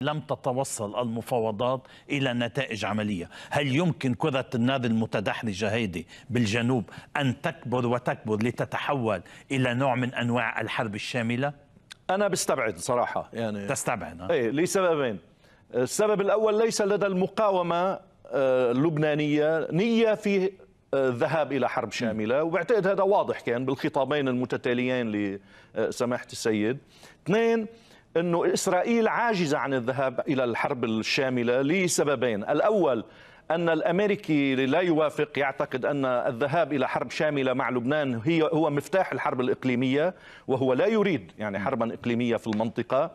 لم تتوصل المفاوضات إلى نتائج عملية هل يمكن كرة النار المتدحرجة هيدي بالجنوب أن تكبر وتكبر لتتحول إلى نوع من أنواع الحرب الشاملة؟ أنا بستبعد صراحة يعني تستبعد أي لسببين السبب الأول ليس لدى المقاومة آه، اللبنانية نية في الذهاب آه، الى حرب شامله وبعتقد هذا واضح كان بالخطابين المتتاليين لسماحه آه، السيد اثنين أنه إسرائيل عاجزة عن الذهاب إلى الحرب الشاملة لسببين الأول أن الأمريكي لا يوافق يعتقد أن الذهاب إلى حرب شاملة مع لبنان هي هو مفتاح الحرب الإقليمية وهو لا يريد يعني حربا إقليمية في المنطقة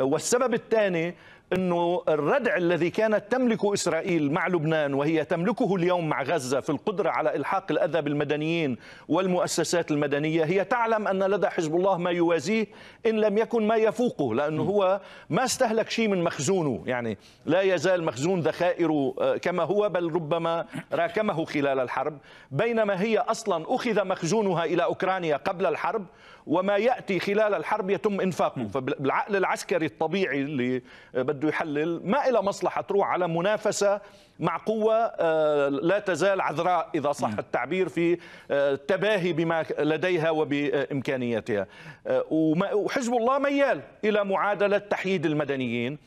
والسبب الثاني انه الردع الذي كانت تملكه اسرائيل مع لبنان وهي تملكه اليوم مع غزه في القدره على الحاق الاذى بالمدنيين والمؤسسات المدنيه هي تعلم ان لدى حزب الله ما يوازيه ان لم يكن ما يفوقه لانه هو ما استهلك شيء من مخزونه يعني لا يزال مخزون ذخائره آه، كما هو بل ربما راكمه خلال الحرب بينما هي اصلا اخذ مخزونها الى اوكرانيا قبل الحرب وما ياتي خلال الحرب يتم انفاقه فبالعقل العسكري الطبيعي اللي آه، بده بده يحلل ما إلى مصلحة تروح على منافسة مع قوة آه، لا تزال عذراء إذا صح التعبير في التباهي آه، بما لديها وبإمكانياتها آه، وحزب الله ميال إلى معادلة تحييد المدنيين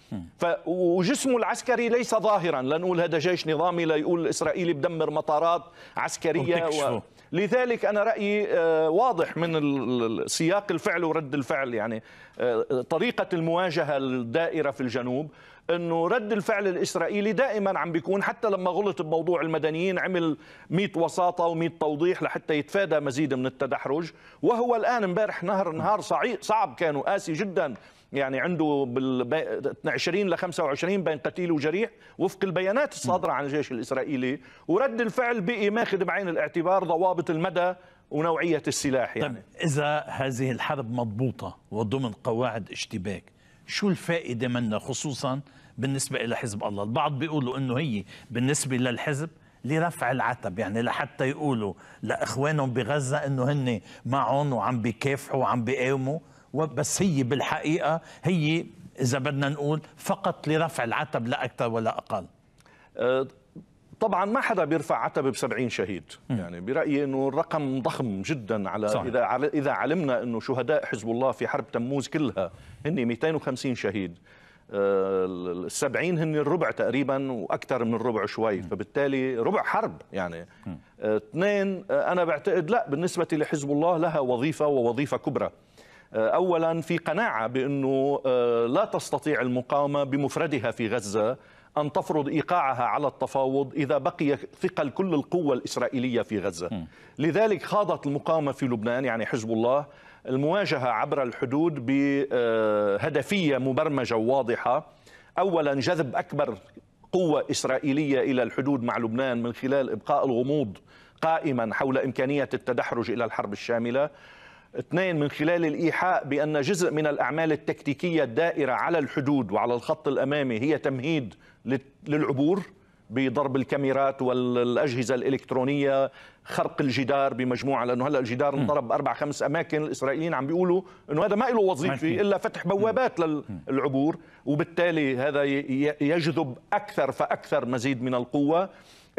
وجسمه العسكري ليس ظاهرا لنقول هذا جيش نظامي لا يقول الإسرائيلي بدمر مطارات عسكرية و... لذلك أنا رأيي آه، واضح من سياق الفعل ورد الفعل يعني آه، طريقة المواجهة الدائرة في الجنوب انه رد الفعل الاسرائيلي دائما عم بيكون حتى لما غلط بموضوع المدنيين عمل 100 وساطه و100 توضيح لحتى يتفادى مزيد من التدحرج وهو الان امبارح نهر نهار صعب كان وقاسي جدا يعني عنده بال 20 ل 25 بين قتيل وجريح وفق البيانات الصادره عن الجيش الاسرائيلي ورد الفعل بقي ماخذ بعين الاعتبار ضوابط المدى ونوعيه السلاح طيب، يعني طيب اذا هذه الحرب مضبوطه وضمن قواعد اشتباك شو الفائدة منها خصوصا بالنسبة إلى حزب الله البعض بيقولوا أنه هي بالنسبة للحزب لرفع العتب يعني لحتى يقولوا لإخوانهم بغزة أنه هن معهم وعم بيكافحوا وعم بيقاوموا بس هي بالحقيقة هي إذا بدنا نقول فقط لرفع العتب لا أكثر ولا أقل أه، طبعا ما حدا بيرفع عتبه ب 70 شهيد يعني برايي انه الرقم ضخم جدا على صحيح. اذا اذا علمنا انه شهداء حزب الله في حرب تموز كلها هن 250 شهيد آه، ال 70 هن الربع تقريبا واكثر من الربع شوي فبالتالي ربع حرب يعني آه، اثنين آه، انا بعتقد لا بالنسبه لحزب الله لها وظيفه ووظيفه كبرى اولا في قناعه بانه لا تستطيع المقاومه بمفردها في غزه أن تفرض إيقاعها على التفاوض إذا بقي ثقل كل القوة الإسرائيلية في غزة م. لذلك خاضت المقاومة في لبنان يعني حزب الله المواجهة عبر الحدود بهدفية مبرمجة وواضحة أولا جذب أكبر قوة إسرائيلية إلى الحدود مع لبنان من خلال إبقاء الغموض قائما حول إمكانية التدحرج إلى الحرب الشاملة اثنين من خلال الإيحاء بأن جزء من الأعمال التكتيكية الدائرة على الحدود وعلى الخط الأمامي هي تمهيد للعبور بضرب الكاميرات والاجهزه الالكترونيه خرق الجدار بمجموعه لانه هلا الجدار انضرب اربع خمس اماكن الاسرائيليين عم بيقولوا انه هذا ما له وظيفه الا فتح بوابات للعبور وبالتالي هذا يجذب اكثر فاكثر مزيد من القوه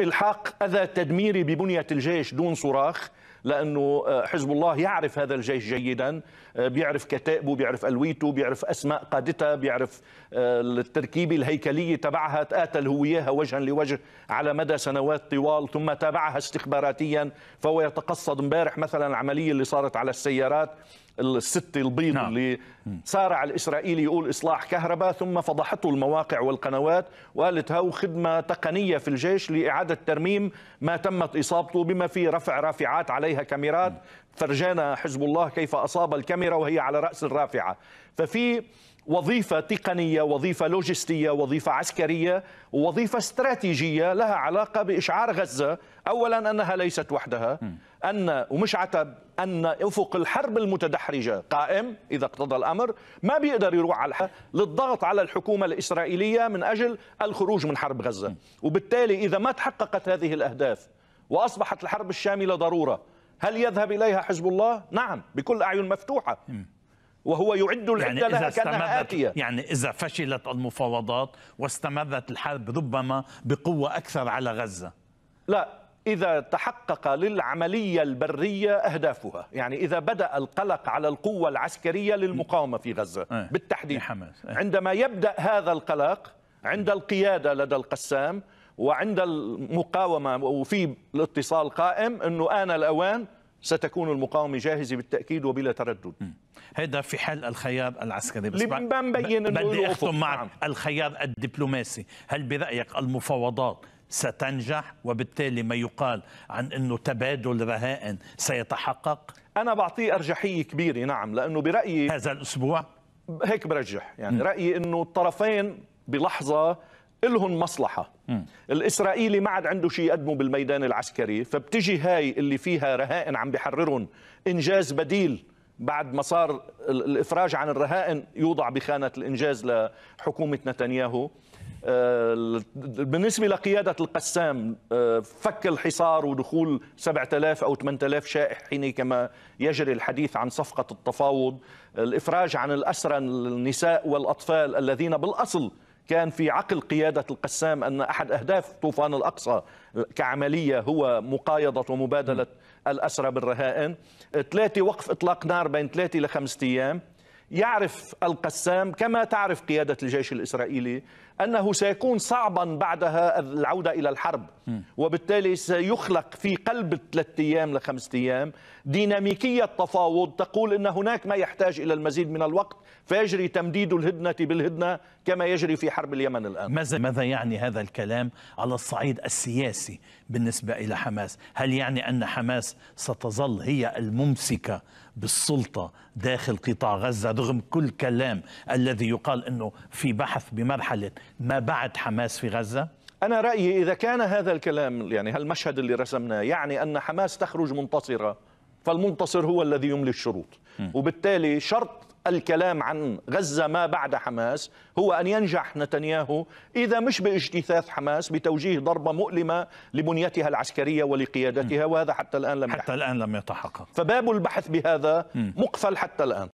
الحاق اذى تدميري ببنيه الجيش دون صراخ لأنه آه، حزب الله يعرف هذا الجيش جيدا آه، بيعرف كتائبه بيعرف ألويته بيعرف أسماء قادتها بيعرف آه، التركيبة الهيكلية تبعها تقاتل هو إياها وجها لوجه على مدى سنوات طوال ثم تابعها استخباراتيا فهو يتقصد امبارح مثلا العملية اللي صارت على السيارات الستة البيض نعم. اللي سارع الإسرائيلي يقول إصلاح كهرباء ثم فضحته المواقع والقنوات وقالت هو خدمة تقنية في الجيش لإعادة ترميم ما تمت إصابته بما في رفع رافعات عليها كاميرات فرجانا حزب الله كيف أصاب الكاميرا وهي على رأس الرافعة ففي وظيفة تقنية وظيفة لوجستية وظيفة عسكرية ووظيفة استراتيجية لها علاقة بإشعار غزة أولا أنها ليست وحدها م. أن ومش عتب أن أفق الحرب المتدحرجة قائم إذا اقتضى الأمر ما بيقدر يروح على للضغط على الحكومة الإسرائيلية من أجل الخروج من حرب غزة وبالتالي إذا ما تحققت هذه الأهداف وأصبحت الحرب الشاملة ضرورة هل يذهب إليها حزب الله؟ نعم بكل أعين مفتوحة وهو يعد يعني لها كأنها آتية يعني إذا فشلت المفاوضات واستمرت الحرب ربما بقوة أكثر على غزة لا إذا تحقق للعملية البرية أهدافها يعني إذا بدأ القلق على القوة العسكرية للمقاومة في غزة إيه، بالتحديد إيه. عندما يبدأ هذا القلق عند القيادة لدى القسام وعند المقاومة وفي الاتصال قائم أنه آن الأوان ستكون المقاومة جاهزة بالتأكيد وبلا تردد هذا في حال الخيار العسكري بس ما مبين بدي أختم معك نعم. الخيار الدبلوماسي هل برأيك المفاوضات ستنجح وبالتالي ما يقال عن انه تبادل رهائن سيتحقق انا بعطيه ارجحيه كبيره نعم لانه برايي هذا الاسبوع هيك برجح يعني م. رايي انه الطرفين بلحظه إلهم مصلحة م. الإسرائيلي ما عاد عنده شيء يقدمه بالميدان العسكري فبتجي هاي اللي فيها رهائن عم بحررهم إنجاز بديل بعد ما صار الإفراج عن الرهائن يوضع بخانة الإنجاز لحكومة نتنياهو آه، بالنسبة لقيادة القسام آه، فك الحصار ودخول 7000 أو 8000 شائح حين كما يجري الحديث عن صفقة التفاوض الإفراج عن الأسرى النساء والأطفال الذين بالأصل كان في عقل قيادة القسام أن أحد أهداف طوفان الأقصى كعملية هو مقايضة ومبادلة الأسرى بالرهائن ثلاثة وقف إطلاق نار بين ثلاثة لخمسة أيام يعرف القسام كما تعرف قيادة الجيش الإسرائيلي أنه سيكون صعبا بعدها العودة إلى الحرب وبالتالي سيخلق في قلب ثلاثة أيام لخمسة أيام ديناميكية تفاوض تقول أن هناك ما يحتاج إلى المزيد من الوقت فيجري تمديد الهدنة بالهدنة كما يجري في حرب اليمن الآن ماذا يعني هذا الكلام على الصعيد السياسي بالنسبة إلى حماس هل يعني أن حماس ستظل هي الممسكة بالسلطة داخل قطاع غزة رغم كل كلام الذي يقال أنه في بحث بمرحلة ما بعد حماس في غزة؟ أنا رأيي إذا كان هذا الكلام يعني هالمشهد اللي رسمناه يعني أن حماس تخرج منتصرة فالمنتصر هو الذي يملي الشروط وبالتالي شرط الكلام عن غزة ما بعد حماس هو أن ينجح نتنياهو إذا مش باجتثاث حماس بتوجيه ضربة مؤلمة لبنيتها العسكرية ولقيادتها وهذا حتى الآن لم حتى الآن لم يتحقق فباب البحث بهذا مقفل حتى الآن